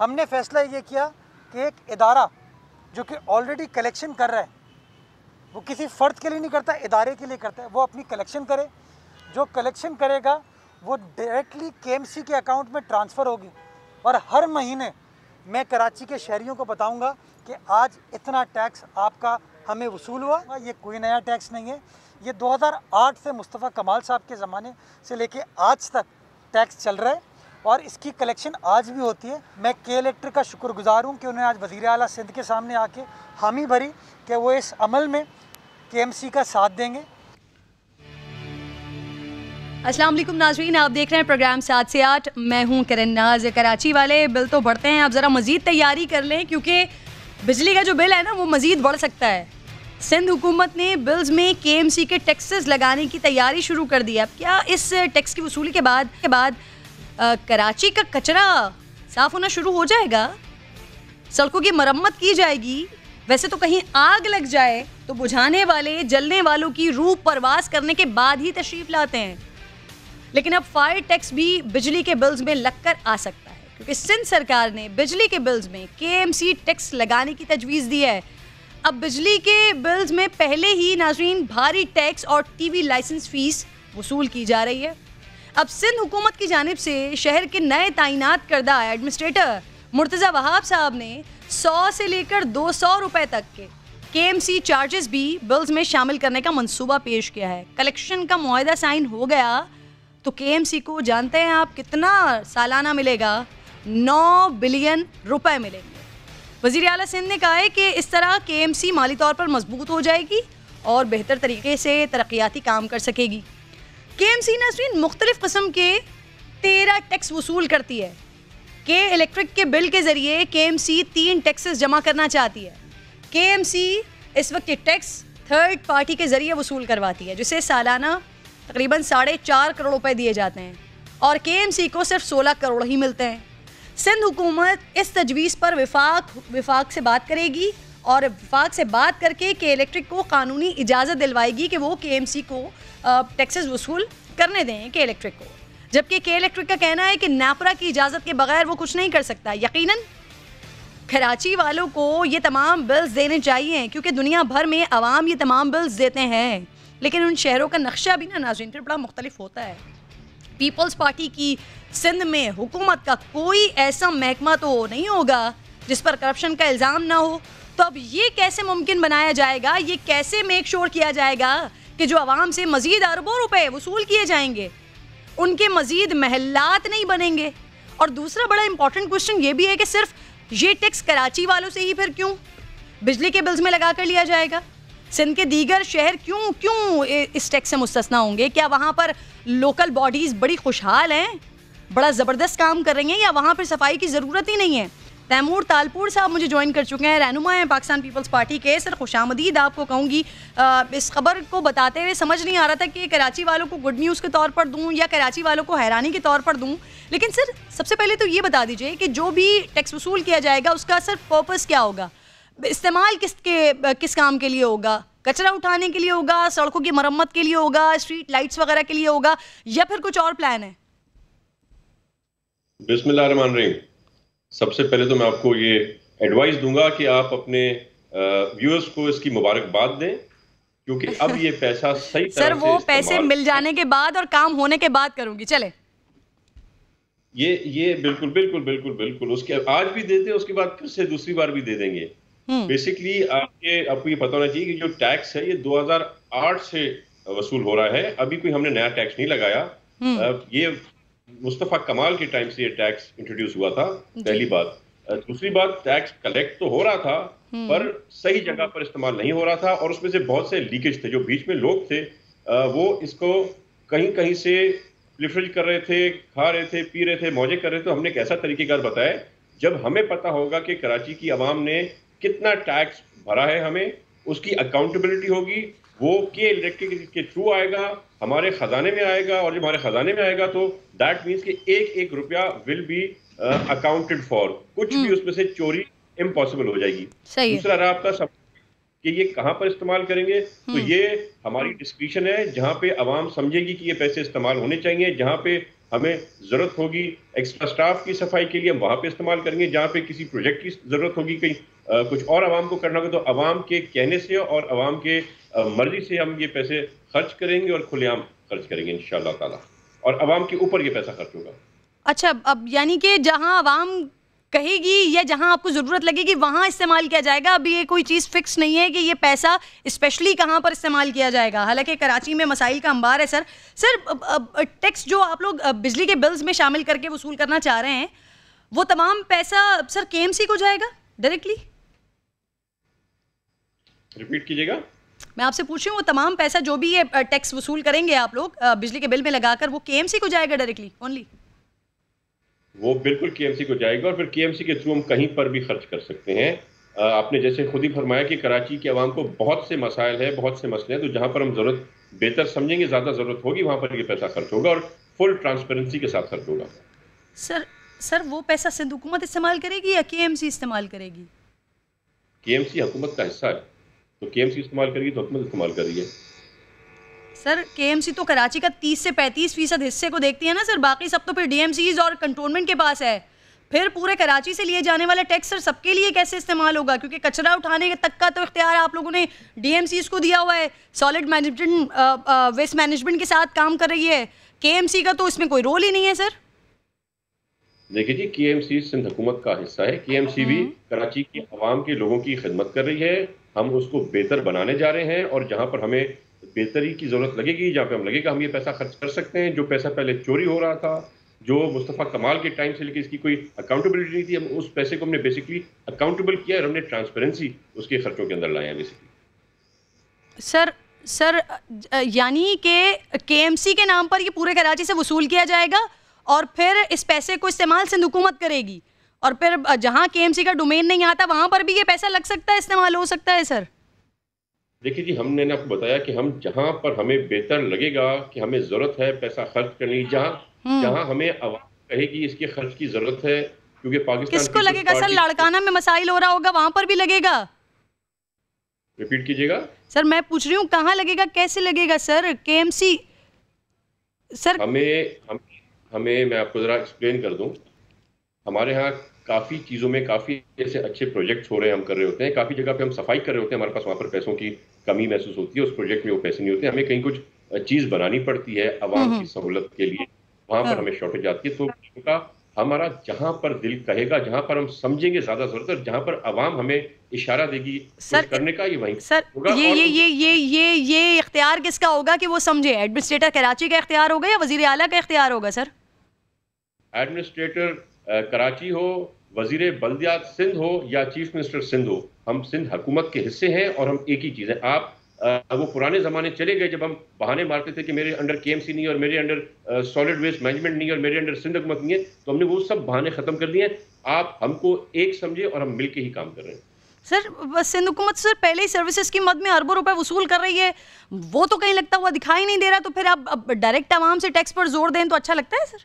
हमने फैसला ये किया कि एक इदारा जो कि ऑलरेडी कलेक्शन कर रहा है वो किसी फ़र्द के लिए नहीं करता इदारे के लिए करता है वो अपनी कलेक्शन करे जो कलेक्शन करेगा वो डायरेक्टली के के अकाउंट में ट्रांसफ़र होगी और हर महीने मैं कराची के शहरीों को बताऊंगा कि आज इतना टैक्स आपका हमें वसूल हुआ ये कोई नया टैक्स नहीं है ये 2008 से मुस्तफ़ा कमाल साहब के ज़माने से लेके आज तक टैक्स चल रहा है और इसकी कलेक्शन आज भी होती है मैं के इलेक्ट्रिक का शुक्रगुजार हूँ कि उन्हें आज वजीर अली सिंध के सामने आके हामी भरी कि वो इस अमल में के का साथ देंगे असलम नाजरीन आप देख रहे हैं प्रोग्राम सात से आठ मैं हूं करण नाज कराची वाले बिल तो बढ़ते हैं आप ज़रा मज़ीद तैयारी कर लें क्योंकि बिजली का जो बिल है ना वो मज़ीद बढ़ सकता है सिंध हुकूमत ने बिल्स में के एम सी के टैक्सेस लगाने की तैयारी शुरू कर दी है अब क्या इस टैक्स की वसूली के बाद के बाद कराची का कचरा साफ होना शुरू हो जाएगा सड़कों की मरम्मत की जाएगी वैसे तो कहीं आग लग जाए तो बुझाने वाले जलने वालों की रूह परवास करने के बाद ही तशरीफ लाते हैं लेकिन अब फायर टैक्स भी बिजली के बिल्स में लगकर आ सकता है क्योंकि सिंध सरकार ने बिजली के बिल्स में के टैक्स लगाने की तजवीज़ दी है अब बिजली के बिल्स में पहले ही नाजरीन भारी टैक्स और टीवी लाइसेंस फीस वसूल की जा रही है अब सिंध हुकूमत की जानब से शहर के नए तैनात करदा एडमिनिस्ट्रेटर मुर्तज़ा वहाब साहब ने 100 से लेकर 200 रुपए तक के के चार्जेस भी बिल्स में शामिल करने का मंसूबा पेश किया है कलेक्शन का माहदा साइन हो गया तो के को जानते हैं आप कितना सालाना मिलेगा नौ बिलियन रुपए मिलेंगे वजीर अला सिंध ने कहा है कि इस तरह के माली तौर पर मजबूत हो जाएगी और बेहतर तरीके से तरक्याती काम कर सकेगी के एम सी नसरीन मुख्तलिफ कस्म के तेरह टैक्स वसूल करती है के इलेक्ट्रिक के बिल के ज़रिए के एम सी तीन टैक्सेस जमा करना चाहती है के एम सी इस वक्त ये टैक्स थर्ड पार्टी के ज़रिए वसूल करवाती है जिसे सालाना तकरीबन साढ़े चार करोड़ रुपए दिए जाते हैं और के एम सी को सिर्फ सोलह करोड़ ही मिलते हैं सिंध हुकूमत इस तजवीज़ पर विफाक विफाक से बात करेगी और विफाक से बात करके के इलेक्ट्रिक को कानूनी इजाज़त दिलवाएगी कि वो के एम सी को टैक्सेस वसूल करने दें के इलेक्ट्रिक को जबकि के इलेक्ट्रिक का कहना है कि नापरा की इजाज़त के बगैर वो कुछ नहीं कर सकता यकीनन कराची वालों को ये तमाम बिल्स देने चाहिए क्योंकि दुनिया भर में आवाम ये तमाम बिल्स देते हैं लेकिन उन शहरों का नक्शा भी ना नाजन फिर बड़ा मुख्तलिफ होता है पीपल्स पार्टी की सिंध में हुकूमत का कोई ऐसा महकमा तो नहीं होगा जिस पर करप्शन का इल्ज़ाम ना हो तो अब ये कैसे मुमकिन बनाया जाएगा ये कैसे मेक श्योर किया जाएगा कि जो आवाम से मजीद अरबों रुपए वसूल किए जाएंगे उनके मजीद महलात नहीं बनेंगे और दूसरा बड़ा इंपॉर्टेंट क्वेश्चन ये भी है कि सिर्फ ये टैक्स कराची वालों से ही फिर क्यों बिजली के बिल्स में लगा कर लिया जाएगा सिंध के दीगर शहर क्यों क्यों इस टैक्स से मुस्तना होंगे क्या वहाँ पर लोकल बॉडीज़ बड़ी खुशहाल हैं बड़ा ज़बरदस्त काम कर रही हैं या वहाँ पर सफाई की ज़रूरत ही नहीं है तैमूर तालपुर साहब मुझे ज्वाइन कर चुके हैं रहनुमा हैं पाकिस्तान पीपल्स पार्टी के सर खुश आमदीद आपको कहूँगी इस खबर को बताते हुए समझ नहीं आ रहा था कि कराची वालों को गुड न्यूज़ के तौर पर दूँ या कराची वालों को हैरानी के तौर पर दूँ लेकिन सर सबसे पहले तो ये बता दीजिए कि जो भी टैक्स वसूल किया जाएगा उसका सर पर्पज़ क्या होगा इस्तेमाल किस के किस काम के लिए होगा कचरा उठाने के लिए होगा सड़कों की मरम्मत के लिए होगा स्ट्रीट लाइट्स वगैरह के लिए होगा या फिर कुछ और प्लान है बिस्मिल्लाह सबसे पहले तो मैं आपको ये एडवाइस दूंगा कि आप अपने व्यूअर्स को इसकी मुबारकबाद दें क्योंकि अब ये पैसा सही तरह सर वो पैसे मिल जाने के बाद और काम होने के बाद करूंगी चले ये ये बिल्कुल बिल्कुल बिल्कुल बिल्कुल उसके आज भी दे दें उसके बाद फिर से दूसरी बार भी दे देंगे बेसिकली हम्म। आपके आपको ये पता होना चाहिए कि जो टैक्स है ये 2008 से वसूल हो रहा है अभी कोई हमने नया टैक्स नहीं लगाया हम्म। ये मुस्तफ़ा कमाल के टाइम से ये टैक्स इंट्रोड्यूस हुआ था पहली बात दूसरी बात टैक्स कलेक्ट तो हो रहा था हम्म। पर सही जगह पर इस्तेमाल नहीं हो रहा था और उसमें से बहुत से लीकेज थे जो बीच में लोग थे वो इसको कहीं कहीं से लिफ्रिज कर रहे थे खा रहे थे पी रहे थे मौजे कर रहे थे तो हमने एक ऐसा तरीकेकार बताया जब हमें पता होगा कि कराची की आवाम ने कितना टैक्स भरा है हमें उसकी अकाउंटेबिलिटी होगी वो के इलेक्ट्रिक के थ्रू आएगा हमारे खजाने में आएगा और जब हमारे खजाने में आएगा तो दैट मीन्स कि एक एक रुपया विल बी अकाउंटेड फॉर कुछ भी hmm. उसमें से चोरी इम्पॉसिबल हो जाएगी दूसरा रहा आपका सब कि ये कहाँ पर इस्तेमाल करेंगे तो hmm. ये हमारी डिस्क्रिप्शन है जहाँ पे आवाम समझेगी कि ये पैसे इस्तेमाल होने चाहिए जहाँ पे हमें ज़रूरत होगी एक्स्ट्रा स्टाफ की सफाई के लिए हम वहाँ पे इस्तेमाल करेंगे जहाँ पे किसी प्रोजेक्ट की ज़रूरत होगी कहीं कुछ और आवाम को करना होगा तो आवाम के कहने से और आवाम के मर्जी से हम ये पैसे खर्च करेंगे और खुलेआम खर्च करेंगे इन और आवाम के ऊपर ये पैसा खर्च होगा अच्छा अब यानी कि जहाँ आवाम कहेगी या जहाँ आपको ज़रूरत लगेगी वहाँ इस्तेमाल किया जाएगा अभी ये कोई चीज़ फिक्स नहीं है कि ये पैसा स्पेशली कहाँ पर इस्तेमाल किया जाएगा हालांकि कराची में मसाइल का अंबार है सर सर टैक्स जो आप लोग बिजली के बिल्स में शामिल करके वसूल करना चाह रहे हैं वो तमाम पैसा सर के को जाएगा डायरेक्टली रिपीट कीजिएगा मैं आपसे पूछ रही हूँ वो तमाम पैसा जो भी ये टैक्स वसूल करेंगे आप लोग बिजली के बिल में लगाकर वो केएमसी को जाएगा डायरेक्टली ओनली वो बिल्कुल केएमसी को जाएगा और फिर केएमसी के थ्रू हम कहीं पर भी खर्च कर सकते हैं आपने जैसे खुद ही फरमाया कि कराची के आवाम को बहुत से मसाइल है बहुत से मसले हैं तो जहाँ पर हम ज़रूरत बेहतर समझेंगे ज़्यादा ज़रूरत होगी वहाँ पर ये पैसा खर्च होगा और फुल ट्रांसपेरेंसी के साथ खर्च होगा सर सर वो पैसा सिंध हुकूमत इस्तेमाल करेगी या के इस्तेमाल करेगी के एम हुकूमत का हिस्सा है तो के इस्तेमाल करिए तो हुकूमत इस्तेमाल करिए सर के तो कराची का तीस से पैंतीस फीसद हिस्से को देखती है ना सर बाकी सब तो फिर डी और कंटोनमेंट के पास है फिर पूरे कराची से लिए जाने वाला टैक्स सर सबके लिए कैसे इस्तेमाल होगा क्योंकि कचरा उठाने तक का तो इख्तियार आप लोगों ने डी को दिया हुआ है सॉलिड मैनेजमेंट वेस्ट मैनेजमेंट के साथ काम कर रही है के का तो इसमें कोई रोल ही नहीं है सर देखिए जी के एम सिंध हुकूमत का हिस्सा है के भी हम्म। कराची की आवाम के लोगों की खिदमत कर रही है हम उसको बेहतर बनाने जा रहे हैं और जहाँ पर हमें बेहतरी की ज़रूरत लगेगी जहाँ पर हम लगेगा हम ये पैसा खर्च कर सकते हैं जो पैसा पहले चोरी हो रहा था जो मुस्तफ़ा कमाल के टाइम से लेकर इसकी कोई अकाउंटेबिलिटी नहीं थी हम उस पैसे को हमने बेसिकली अकाउंटेबल किया और हमने ट्रांसपेरेंसी उसके खर्चों के अंदर लाया बेसिकली सर सर यानी के केएमसी के नाम पर ये पूरे कराची से वसूल किया जाएगा और फिर इस पैसे को इस्तेमाल सिंध हुकूमत करेगी और फिर जहाँ के का डोमेन नहीं आता वहाँ पर भी ये पैसा लग सकता है इस्तेमाल हो सकता है सर देखिए जी हमने ना आपको बताया कि हम जहाँ पर हमें बेहतर लगेगा कि हमें जरूरत है पैसा खर्च करने की जहाँ हम्म। जहाँ हमें कहेगी इसके खर्च की जरूरत है क्योंकि पाकिस्तान किसको लगेगा सर लाड़काना में मसाइल हो रहा होगा वहाँ पर भी लगेगा रिपीट कीजिएगा सर मैं पूछ रही हूँ कहाँ लगेगा कैसे लगेगा सर के सर हमें हम, हमें मैं आपको जरा एक्सप्लेन कर दू हमारे यहाँ काफ़ी चीज़ों में काफ़ी ऐसे अच्छे प्रोजेक्ट्स हो रहे हैं हम कर रहे होते हैं काफ़ी जगह पे हम सफाई कर रहे होते हैं हमारे पास वहाँ पर पैसों की कमी महसूस होती है उस प्रोजेक्ट में वो पैसे नहीं होते हमें कहीं कुछ चीज़ बनानी पड़ती है आवाम हम्म, की हम्म। सहूलत के लिए वहां पर हाँ। हमें शॉर्टेज आती है तो का हमारा जहां पर दिल कहेगा जहां पर हम समझेंगे ज्यादा जरूरत और जहां पर आवाम हमें इशारा देगी सर करने का ये वही सर ये ये ये ये ये ये इख्तियार किसका होगा कि वो समझे एडमिनिस्ट्रेटर कराची का इख्तियार होगा या वजीर अला का इख्तियार होगा सर एडमिनिस्ट्रेटर कराची हो वजीर बल्दियात सिंध हो या चीफ मिनिस्टर सिंध हो हम सिंध हुकूमत के हिस्से हैं और हम एक ही चीज़ है आप आ, वो पुराने ज़माने चले गए जब हम बहाने मारते थे कि मेरे अंडर के नहीं और मेरे अंडर सॉलिड वेस्ट मैनेजमेंट नहीं और मेरे अंडर सिंध हुकूमत नहीं है तो हमने वो सब बहाने ख़त्म कर दिए हैं आप हमको एक समझे और हम मिल ही काम कर रहे हैं सर सिंध हुकूमत सर पहले ही सर्विसेज की मद में अरबों रुपए वसूल कर रही है वो तो कहीं लगता हुआ दिखाई नहीं दे रहा तो फिर आप डायरेक्ट आवाम से टैक्स पर जोर दें तो अच्छा लगता है सर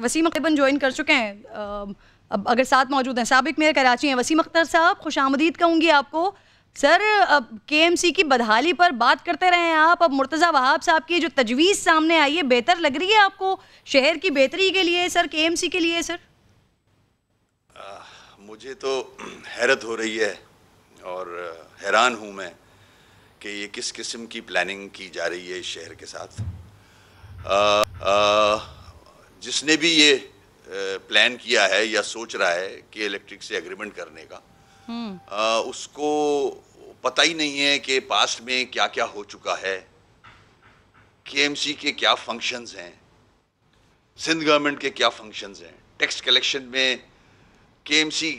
वसीम अकबन ज्वाइन कर चुके हैं अब अगर साथ मौजूद हैं सबक मेयर कराची हैं वसीम अख्तर साहब खुश आमदीद कहूँगी आपको सर अब के की बदहाली पर बात करते रहे हैं आप अब मुर्तज़ा वहाब साहब की जो तजवीज़ सामने आई है बेहतर लग रही है आपको शहर की बेहतरी के लिए सर के के लिए सर आ, मुझे तो हैरत हो रही है और हैरान हूँ मैं कि ये किस किस्म की प्लानिंग की जा रही है इस शहर के साथ आ, आ, जिसने भी ये प्लान किया है या सोच रहा है कि इलेक्ट्रिक से एग्रीमेंट करने का आ, हम्म। उसको पता ही नहीं है कि पास्ट में क्या क्या हो चुका है के के क्या फंक्शंस हैं सिंध गवर्नमेंट के क्या फंक्शंस हैं टैक्स कलेक्शन में केएमसी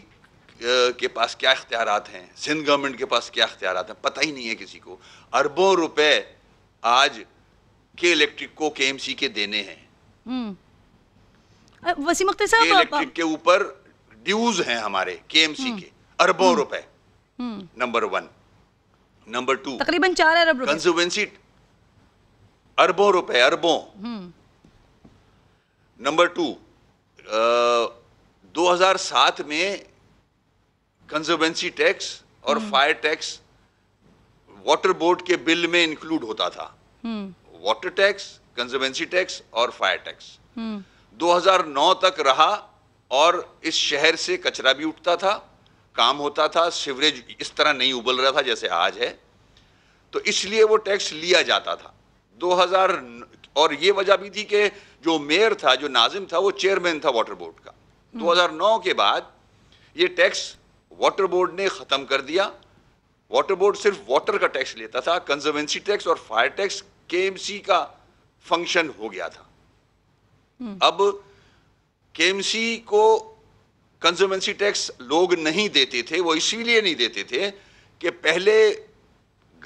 के पास क्या इख्तियार हैं सिंध गवर्नमेंट के पास क्या अख्तियार हैं पता ही नहीं है किसी को अरबों रुपए आज के इलेक्ट्रिक को के के देने हैं हम्म। वसीम अख्तर साहब इलेक्ट्रिक के ऊपर ड्यूज हैं हमारे सी हम्म। के अरबों हम्म। रुपए नंबर वन नंबर टू तकरीबन चार अरब कंजुवेंसी अरबों रुपए अरबों नंबर हम्म। टू दो हजार सात में कंजर्वेंसी टैक्स और फायर टैक्स वाटर बोर्ड के बिल में इंक्लूड होता था वाटर टैक्स कंजर्वेंसी टैक्स और फायर टैक्स 2009 तक रहा और इस शहर से कचरा भी उठता था काम होता था सिवरेज इस तरह नहीं उबल रहा था जैसे आज है तो इसलिए वो टैक्स लिया जाता था 2000 और ये वजह भी थी कि जो मेयर था जो नाजिम था वो चेयरमैन था वाटर बोर्ड का 2009 हम्म। के बाद ये टैक्स वाटर बोर्ड ने ख़त्म कर दिया वाटर बोर्ड सिर्फ वाटर का टैक्स लेता था कंजर्वेंसी टैक्स और फायर टैक्स के का फंक्शन हो गया था अब केएमसी को कंजर्वेंसी टैक्स लोग नहीं देते थे वो इसीलिए नहीं देते थे कि पहले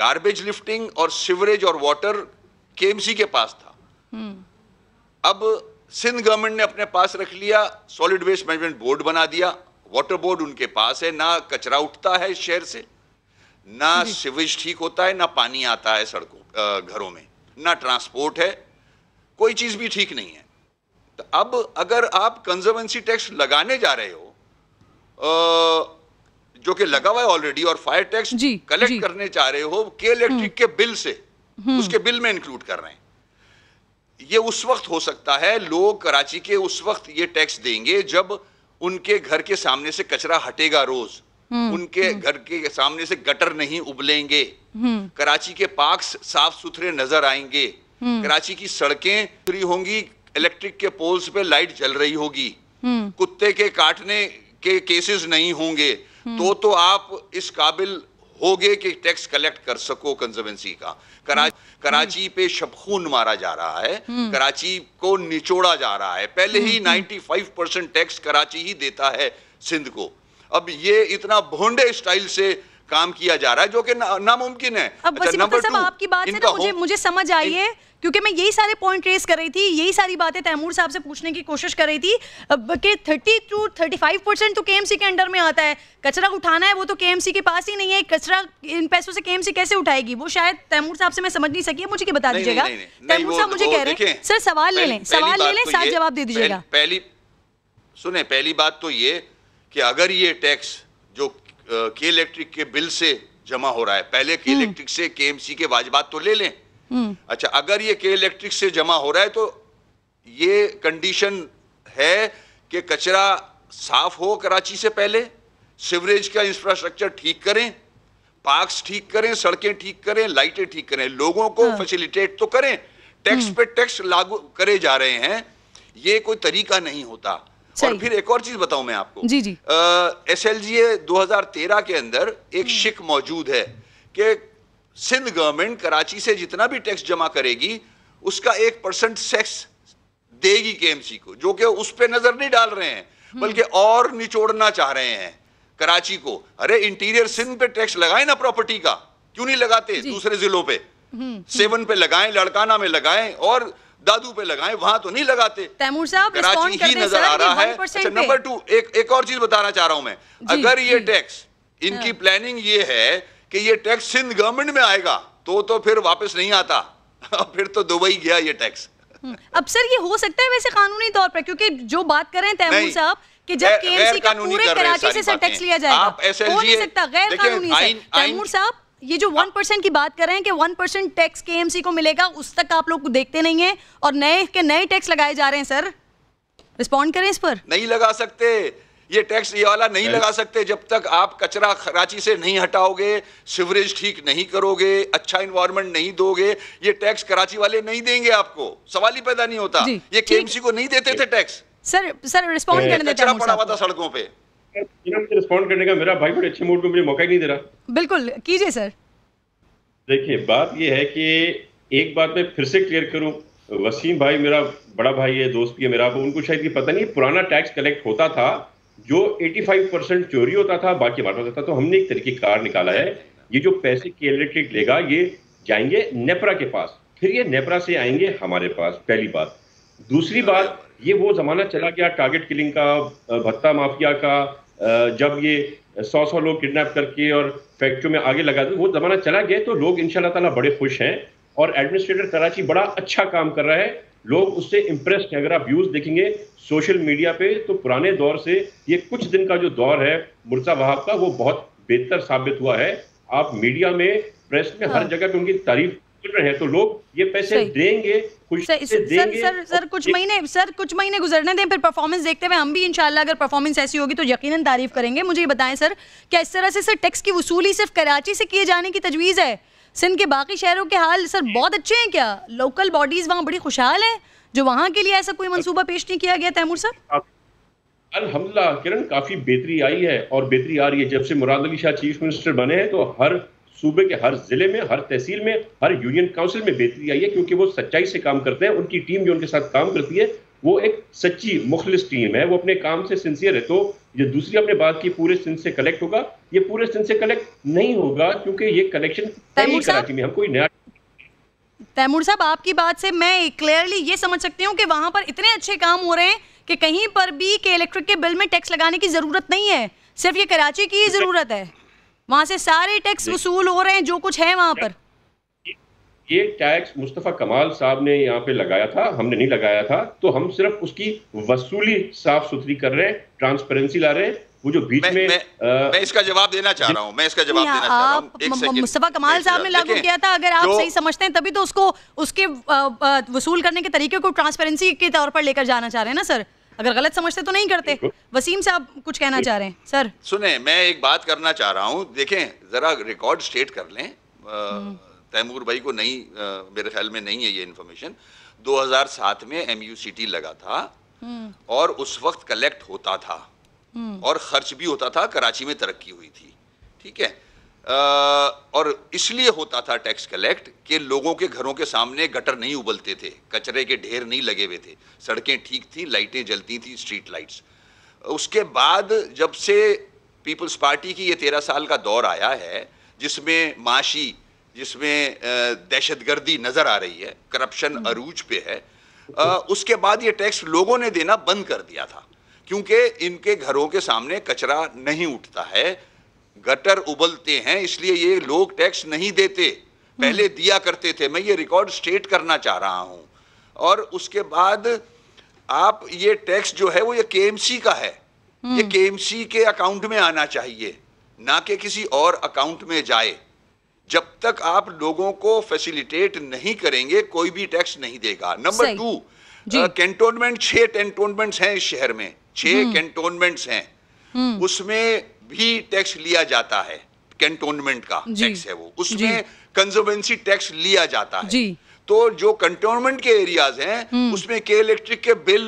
गार्बेज लिफ्टिंग और सिवरेज और वाटर केएमसी के पास था अब सिंध गवर्नमेंट ने अपने पास रख लिया सॉलिड वेस्ट मैनेजमेंट बोर्ड बना दिया वाटर बोर्ड उनके पास है ना कचरा उठता है शहर से ना सिवेज ठीक होता है ना पानी आता है सड़कों घरों में ना ट्रांसपोर्ट है कोई चीज भी ठीक नहीं है तो अब अगर आप कंजर्वेंसी टैक्स लगाने जा रहे हो जो कि लगा हुआ है ऑलरेडी और फायर टैक्स कलेक्ट जी. करने चाह रहे हो के इलेक्ट्रिक हम्म। के बिल से हम्म। उसके बिल में इंक्लूड कर रहे हैं ये उस वक्त हो सकता है लोग कराची के उस वक्त ये टैक्स देंगे जब उनके घर के सामने से कचरा हटेगा रोज हम्म, उनके घर के सामने से गटर नहीं उबलेंगे कराची के पार्क साफ सुथरे नजर आएंगे कराची की सड़कें फ्री होंगी इलेक्ट्रिक के पोल्स पे लाइट जल रही होगी हम्म। कुत्ते के काटने के केसेस नहीं होंगे हम्म। तो तो आप इस काबिल होगे कि टैक्स कलेक्ट कर सको कंजर्वेंसी का करा, हम्म। कराची पे शबखून मारा जा रहा है कराची को निचोड़ा जा रहा है पहले ही 95 परसेंट टैक्स कराची ही देता है सिंध को अब ये इतना भोंडे स्टाइल से काम किया जा रहा है जो कि नामुमकिन ना है अब अच्छा, नंबर टू आपकी बात से मुझे मुझे समझ आई है क्योंकि मैं यही सारे पॉइंट रेस कर रही थी यही सारी बातें तैमूर साहब से पूछने की कोशिश कर रही थी कि thirty two thirty five percent तो के के अंडर में आता है कचरा उठाना है वो तो के के पास ही नहीं है कचरा इन पैसों से के कैसे उठाएगी वो शायद तैमूर साहब से मैं समझ नहीं सकी मुझे क्या बता दीजिएगा तैमूर साहब मुझे कह रहे हैं सर सवाल ले लें सवाल ले लें तो साथ जवाब दे दीजिएगा पहली सुने पहली बात तो ये कि अगर ये टैक्स जो के इलेक्ट्रिक के बिल से जमा हो रहा है पहले के इलेक्ट्रिक हम्म। से केएमसी के वाजबात तो ले लें हम्म। अच्छा अगर ये के इलेक्ट्रिक से जमा हो रहा है तो ये कंडीशन है कि कचरा साफ हो कराची से पहले सिवरेज का इंफ्रास्ट्रक्चर ठीक करें पार्क ठीक करें सड़कें ठीक करें लाइटें ठीक करें लोगों को फैसिलिटेट हाँ। तो करें टैक्स हम्म। पे टैक्स लागू करे जा रहे हैं ये कोई तरीका नहीं होता और फिर एक और चीज बताऊं मैं आपको एस एल जी ए दो के अंदर एक हम्म। शिक मौजूद है कि सिंध गवर्नमेंट कराची से जितना भी टैक्स जमा करेगी उसका एक परसेंट सेक्स देगी केएमसी को जो कि उस पर नजर नहीं डाल रहे हैं हम्म। बल्कि और निचोड़ना चाह रहे हैं कराची को अरे इंटीरियर सिंध पे टैक्स लगाए ना प्रॉपर्टी का क्यों नहीं लगाते दूसरे जिलों पे हम्म, हम्म। सेवन पे लगाएं लड़काना में लगाएं और दादू पे लगाएं वहां तो नहीं लगाते कराची ही नजर आ रहा है अच्छा नंबर टू एक एक और चीज बताना चाह रहा हूं मैं अगर ये टैक्स इनकी प्लानिंग हाँ। ये है कि ये टैक्स सिंध गवर्नमेंट में आएगा तो तो फिर वापस नहीं आता फिर तो दुबई गया ये टैक्स हम्म, अब सर ये हो सकता है वैसे कानूनी तौर पर क्योंकि जो बात कर रहे हैं तैमूर साहब कि जब केएमसी का पूरे कराची से सर टैक्स लिया जाएगा हो नहीं सकता गैर कानूनी तैमूर साहब ये जो वन परसेंट की बात कर रहे हैं कि वन परसेंट टैक्स केएमसी को मिलेगा उस तक आप लोग देखते नहीं है और नए के नए टैक्स लगाए जा रहे हैं सर रिस्पॉन्ड करें इस पर नहीं लगा सकते ये टैक्स ये वाला नहीं लगा सकते जब तक आप कचरा कराची से नहीं हटाओगे सिवरेज ठीक नहीं करोगे अच्छा इन्वायरमेंट नहीं दोगे ये टैक्स कराची वाले नहीं देंगे आपको सवाल ही पैदा नहीं होता ये के को नहीं देते थे टैक्स सर सर रिस्पॉन्ड करने देते पड़ा हुआ था सड़कों पे रिस्पॉन्ड करने का मेरा भाई बड़े अच्छे मूड में मुझे मौका ही नहीं दे रहा बिल्कुल कीजिए सर देखिए बात यह है कि एक बात मैं फिर से क्लियर करूं वसीम भाई मेरा बड़ा भाई है दोस्त भी है मेरा उनको शायद ये पता नहीं पुराना टैक्स कलेक्ट होता था जो 85 परसेंट चोरी होता था बाकी बांटा होता था तो हमने एक तरीके कार निकाला है ये जो पैसे के इलेक्ट्रिक लेगा ये जाएंगे नेपरा के पास फिर ये नेपरा से आएंगे हमारे पास पहली बात दूसरी बात ये वो जमाना चला गया टारगेट किलिंग का भत्ता माफिया का जब ये सौ सौ लोग किडनैप करके और फैक्ट्रियों में आगे लगा वो जमाना चला गया तो लोग इन ताला बड़े खुश हैं और एडमिनिस्ट्रेटर कराची बड़ा अच्छा काम कर रहा है लोग उससे इम्प्रेस हैं अगर आप व्यूज देखेंगे सोशल मीडिया पे तो पुराने दौर से ये कुछ दिन का जो दौर है मुर्जा वहाब का वो बहुत बेहतर साबित हुआ है आप मीडिया में प्रेस में हर हाँ। जगह पे उनकी तारीफ कर रहे हैं तो लोग ये पैसे देंगे सर, देंगे सर सर, सर कुछ महीने सर कुछ महीने गुजरने दें फिर परफॉर्मेंस देखते हुए हम भी इंशाल्लाह अगर परफॉर्मेंस ऐसी होगी तो यकीनन तारीफ करेंगे मुझे बताएं सर क्या इस तरह से सर टैक्स की वसूली सिर्फ कराची से किए जाने की तजवीज़ है सिंध के बाकी शहरों के हाल सर बहुत अच्छे हैं क्या लोकल बॉडीज़ वहाँ बड़ी खुशहाल हैं जो वहाँ के लिए ऐसा कोई मंसूबा पेश नहीं किया गया तैमूर सर अलहमदिल्ला किरण काफ़ी बेहतरी आई है और बेहतरी आ रही है जब से मुराद अली शाह चीफ मिनिस्टर बने हैं तो हर सूबे के हर जिले में हर तहसील में हर यूनियन काउंसिल में बेहतरी आई है क्योंकि वो सच्चाई से काम करते हैं उनकी टीम जो उनके साथ काम करती है वो एक सच्ची मुखलिस टीम है वो अपने काम से सिंसियर है तो जो दूसरी हमने बात की पूरे सिंध से कलेक्ट होगा ये पूरे सिंध से कलेक्ट नहीं होगा क्योंकि ये कलेक्शन कराची में हम कोई नया तैमूर साहब आपकी बात से मैं क्लियरली ये समझ सकती हूँ कि वहां पर इतने अच्छे काम हो रहे हैं कि कहीं पर भी के इलेक्ट्रिक के बिल में टैक्स लगाने की ज़रूरत नहीं है सिर्फ ये कराची की ही ज़रूरत है वहां से सारे टैक्स वसूल हो रहे हैं जो कुछ है वहां पर ये टैक्स मुस्तफ़ा कमाल साहब ने यहाँ पे लगाया था हमने नहीं लगाया था तो हम सिर्फ उसकी वसूली साफ सुथरी कर रहे हैं ट्रांसपेरेंसी ला रहे हैं वो जो बीच मैं, में मैं, आ, मैं इसका जवाब देना चाह रहा हूँ मैं इसका जवाब देना चाह रहा हूँ मुस्तफ़ा कमाल साहब ने लागू किया था अगर आप सही समझते हैं तभी तो उसको उसके वसूल करने के तरीके को ट्रांसपेरेंसी के तौर पर लेकर जाना चाह रहे हैं ना सर अगर गलत समझते तो नहीं करते वसीम साहब कुछ कहना चाह रहे हैं सर सुने मैं एक बात करना चाह रहा हूँ देखें जरा रिकॉर्ड स्टेट कर लें हम्म। तैमूर भाई को नहीं आ, मेरे ख्याल में नहीं है ये इन्फॉर्मेशन 2007 में एमयूसीटी लगा था हम्म। और उस वक्त कलेक्ट होता था हम्म। और खर्च भी होता था कराची में तरक्की हुई थी ठीक है और इसलिए होता था टैक्स कलेक्ट कि लोगों के घरों के सामने गटर नहीं उबलते थे कचरे के ढेर नहीं लगे हुए थे सड़कें ठीक थी लाइटें जलती थी स्ट्रीट लाइट्स उसके बाद जब से पीपल्स पार्टी की ये तेरह साल का दौर आया है जिसमें माशी जिसमें दहशतगर्दी नज़र आ रही है करप्शन हम्म। अरूज पे है उसके बाद ये टैक्स लोगों ने देना बंद कर दिया था क्योंकि इनके घरों के सामने कचरा नहीं उठता है गटर उबलते हैं इसलिए ये लोग टैक्स नहीं देते हम्म। पहले दिया करते थे मैं ये रिकॉर्ड स्टेट करना चाह रहा हूँ और उसके बाद आप ये टैक्स जो है वो ये के का है ये हम्म। के के अकाउंट में आना चाहिए ना कि किसी और अकाउंट में जाए जब तक आप लोगों को फैसिलिटेट नहीं करेंगे कोई भी टैक्स नहीं देगा नंबर टू कैंटोनमेंट छह कैंटोनमेंट हैं इस शहर में छह कैंटोनमेंट्स हम्म। हैं हम्म। उसमें भी टैक्स लिया जाता है कैंटोनमेंट का टैक्स है वो उसमें कंजर्वेंसी टैक्स लिया जाता है तो जो कंटोनमेंट के एरियाज हैं हम्म। उसमें के इलेक्ट्रिक के बिल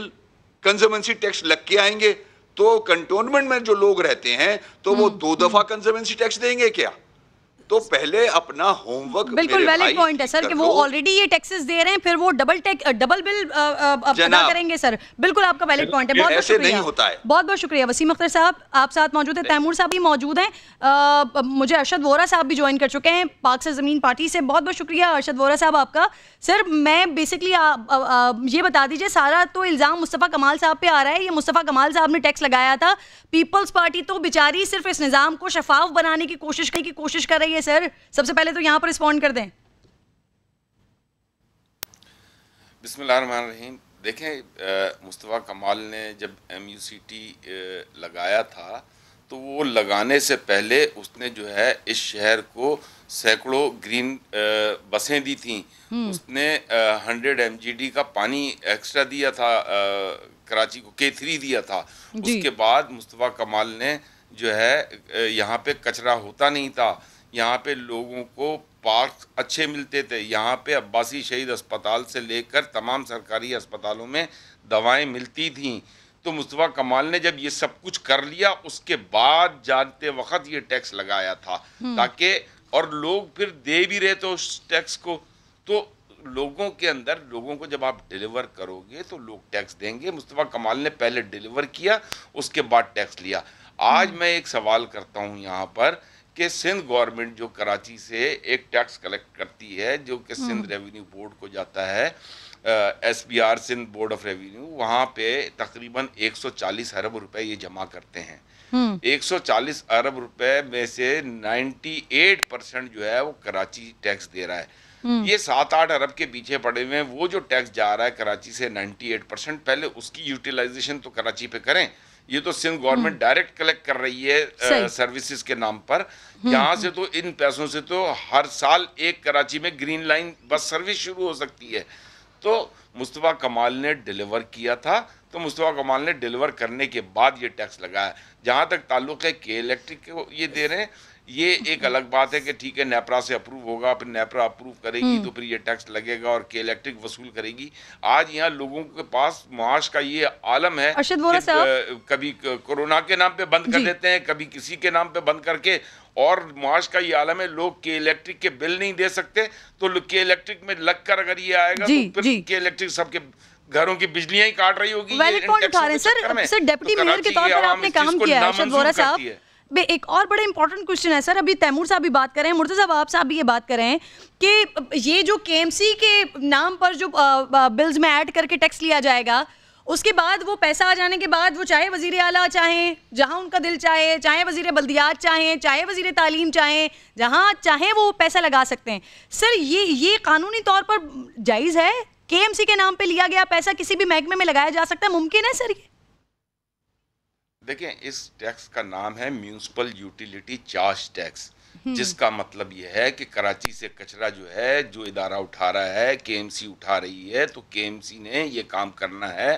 कंजर्वेंसी टैक्स लग के आएंगे तो कंटोनमेंट में जो लोग रहते हैं तो वो दो दफा कंजर्वेंसी टैक्स देंगे क्या तो पहले अपना होमवर्क बिल्कुल वैलिड पॉइंट है सर कि वो ऑलरेडी ये टैक्सेस दे रहे हैं फिर वो डबल टैक्स डबल बिल अपना करेंगे सर बिल्कुल आपका वैलिड पॉइंट है बहुत बहुत शुक्रिया बहुत बहुत शुक्रिया वसीम अख्तर साहब आप साथ मौजूद है तैमूर साहब भी मौजूद हैं मुझे अरशद वोरा साहब भी ज्वाइन कर चुके हैं पाक से ज़मीन पार्टी से बहुत बहुत शुक्रिया अरशद वोरा साहब आपका सर मैं बेसिकली ये बता दीजिए सारा तो इल्ज़ाम मुस्तफ़ा कमाल साहब पे आ रहा है ये मुस्तफ़ा कमाल साहब ने टैक्स लगाया था पीपल्स पार्टी तो बेचारी सिर्फ इस निज़ाम को शफाफ बनाने की कोशिश करने की कोशिश कर रही है करेंगे सर सबसे पहले तो यहाँ पर रिस्पॉन्ड कर दें बिस्मिल्लाहिर्रहमानिर्रहीम देखें मुस्तफ़ा कमाल ने जब एम लगाया था तो वो लगाने से पहले उसने जो है इस शहर को सैकड़ों ग्रीन बसें दी थी हम्म। उसने हंड्रेड एम का पानी एक्स्ट्रा दिया था कराची को के थ्री दिया था उसके बाद मुस्तफ़ा कमाल ने जो है यहाँ पे कचरा होता नहीं था यहाँ पे लोगों को पार्क अच्छे मिलते थे यहाँ पे अब्बासी शहीद अस्पताल से लेकर तमाम सरकारी अस्पतालों में दवाएं मिलती थी तो मुस्तफ़ा कमाल ने जब ये सब कुछ कर लिया उसके बाद जानते वक्त ये टैक्स लगाया था हम्म। ताकि और लोग फिर दे भी रहे थे उस टैक्स को तो लोगों के अंदर लोगों को जब आप डिलीवर करोगे तो लोग टैक्स देंगे मुस्तफ़ा कमाल ने पहले डिलीवर किया उसके बाद टैक्स लिया आज हम्म। मैं एक सवाल करता हूँ यहाँ पर कि सिंध गवर्नमेंट जो कराची से एक टैक्स कलेक्ट करती है जो कि हम्म। सिंध रेवेन्यू बोर्ड को जाता है S B R Sindh board of revenue वहाँ पे तकरीबन 140 अरब रुपए ये जमा करते हैं 140 हम्म। अरब रुपए में से 98 परसेंट जो है वो कराची टैक्स दे रहा है हम्म। ये सात आठ अरब के पीछे पड़े हुए हैं वो जो टैक्स जा रहा है कराची से 98 परसेंट पहले उसकी यूटिलाइजेशन तो कराची पे करें ये तो सिंध गवर्नमेंट हम्म। डायरेक्ट कलेक्ट कर रही है सर्विसेज के नाम पर हम्म, हम्म। यहाँ से तो इन पैसों से तो हर साल एक कराची में ग्रीन लाइन बस सर्विस शुरू हो सकती है तो मुस्तफ़ा कमाल ने डिलीवर किया था तो मुस्तफ़ा कमाल ने डिलीवर करने के बाद ये टैक्स लगाया जहाँ तक ताल्लुक़ है के इलेक्ट्रिक को ये दे रहे हैं ये एक अलग बात है कि ठीक है नेपरा से अप्रूव होगा फिर नेपरा अप्रूव करेगी हम्म। तो फिर ये टैक्स लगेगा और के इलेक्ट्रिक वसूल करेगी आज यहाँ लोगों के पास मुआश का ये आलम है कभी कोरोना के नाम पे बंद कर देते हैं कभी किसी के नाम पे बंद करके और मुआश का ये आलम है लोग के इलेक्ट्रिक के बिल नहीं दे सकते तो के इलेक्ट्रिक में लग कर अगर ये आएगा तो फिर के इलेक्ट्रिक सबके घरों की बिजलियां ही काट रही होगी वैलिड पॉइंट उठा रहे हैं सर सर डेप्टी तो मेयर के तौर पर आपने काम किया है अर्शद वोरा साहब एक और बड़ा इंपॉर्टेंट क्वेश्चन है सर अभी तैमूर साहब भी बात कर रहे हैं मुर्तजा साहब आप साहब भी ये बात कर रहे हैं कि ये जो के के नाम पर जो बिल्स में ऐड करके टैक्स लिया जाएगा उसके बाद वो पैसा आ जाने के बाद वो चाहे वजीर अला चाहें जहाँ उनका दिल चाहे चाहे वजीर बल्दियात चाहें चाहे वजीर तालीम चाहें जहाँ चाहें वो पैसा लगा सकते हैं सर ये ये कानूनी तौर पर जायज़ है के के नाम पर लिया गया पैसा किसी भी महकमे में लगाया जा सकता है मुमकिन है सर ये देखें इस टैक्स का नाम है म्यूनसिपल यूटिलिटी चार्ज टैक्स हम्म। जिसका मतलब यह है कि कराची से कचरा जो है जो इदारा उठा रहा है के उठा रही है तो के ने ये काम करना है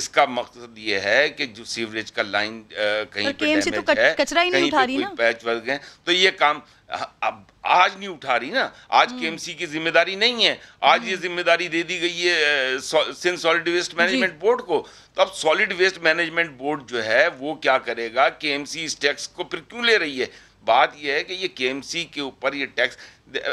इसका मकसद ये है कि जो सीवरेज का लाइन कहीं पे तो डैमेज तो है कचरा ही नहीं उठा रही ना पैच वर्ग है तो ये काम अब आज नहीं उठा रही ना आज केएमसी हम्म। की जिम्मेदारी नहीं है आज ये हम्म। जिम्मेदारी दे दी गई है Sindh solid waste management board को तो अब सॉलिड वेस्ट मैनेजमेंट बोर्ड जो है वो क्या करेगा केएमसी इस टैक्स को फिर क्यों ले रही है बात यह है कि ये के के ऊपर ये टैक्स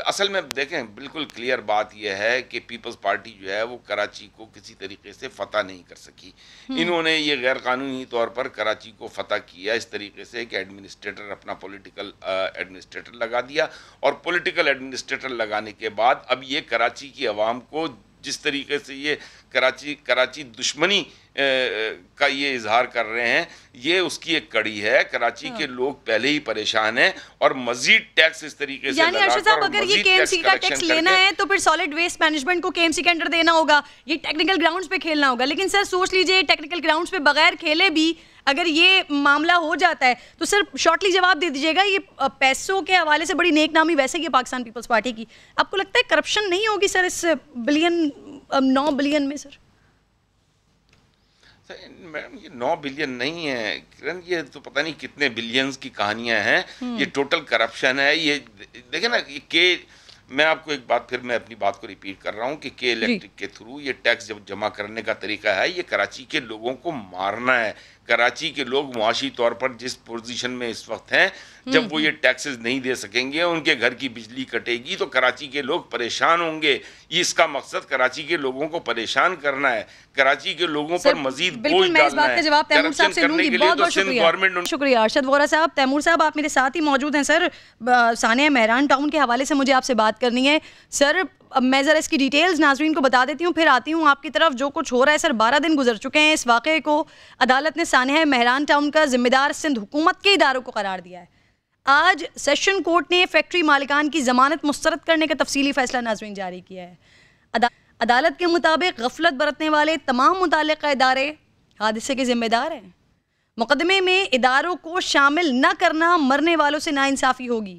असल में देखें बिल्कुल क्लियर बात यह है कि पीपल्स पार्टी जो है वो कराची को किसी तरीके से फतह नहीं कर सकी हम्म। इन्होंने ये गैर कानूनी तौर पर कराची को फतह किया इस तरीके से कि एडमिनिस्ट्रेटर अपना पॉलिटिकल एडमिनिस्ट्रेटर लगा दिया और पॉलिटिकल एडमिनिस्ट्रेटर लगाने के बाद अब ये कराची की आवाम को जिस तरीके से ये कराची कराची दुश्मनी का ये इजहार कर रहे हैं ये उसकी एक कड़ी है कराची हाँ। के लोग पहले ही परेशान हैं और मजीद टैक्स इस तरीके से यानी अगर ये केएमसी का टैक्स लेना है तो फिर सॉलिड वेस्ट मैनेजमेंट को केएमसी के अंडर देना होगा ये टेक्निकल ग्राउंड्स पे खेलना होगा लेकिन सर सोच लीजिए टेक्निकल ग्राउंड पे बगैर खेले भी अगर ये मामला हो जाता है तो सर शॉर्टली जवाब दे दीजिएगा ये पैसों के हवाले से बड़ी नेक नामी वैसे ही पाकिस्तान पीपल्स पार्टी की आपको लगता है करप्शन नहीं होगी सर इस बिलियन नौ बिलियन में सर मैडम ये नौ बिलियन नहीं है किरण ये तो पता नहीं कितने बिलियंस की कहानियां हैं हम्म। ये टोटल करप्शन है ये देखे ना ये के मैं आपको एक बात फिर मैं अपनी बात को रिपीट कर रहा हूँ कि के इलेक्ट्रिक के थ्रू ये टैक्स जब जमा करने का तरीका है ये कराची के लोगों को मारना है कराची के लोग मुआशी तौर पर जिस पोजीशन में इस वक्त हैं जब हम्म, वो ये टैक्सेस हम्म। नहीं दे सकेंगे उनके घर की बिजली कटेगी तो कराची के लोग परेशान होंगे इसका मकसद कराची के लोगों को परेशान करना है कराची के लोगों पर मजीद जवाब साहब से बहुत तो बहुत शुक्रिया शुक्रिया वोरा साहब तैमूर साहब आप मेरे साथ ही मौजूद हैं सर सानिया मेहरान टाउन के हवाले से मुझे आपसे बात करनी है सर अब मैं ज़रा इसकी डिटेल्स नाजरीन को बता देती हूँ फिर आती हूँ आपकी तरफ जो कुछ हो रहा है सर बारह दिन गुजर चुके हैं इस वाक़े को अदालत ने सानह मेहरान टाउन का जिम्मेदार सिंध हुकूमत के इदारों को करार दिया है आज सेशन कोर्ट ने फैक्ट्री मालिकान की ज़मानत मुस्तरद करने का तफसीली फैसला नाजमीन जारी किया है अदा, अदालत के मुताबिक गफलत बरतने वाले तमाम मुतल इदारे हादसे के ज़िम्मेदार हैं मुकदमे में इदारों को शामिल न करना मरने वालों से नाानसाफ़ी होगी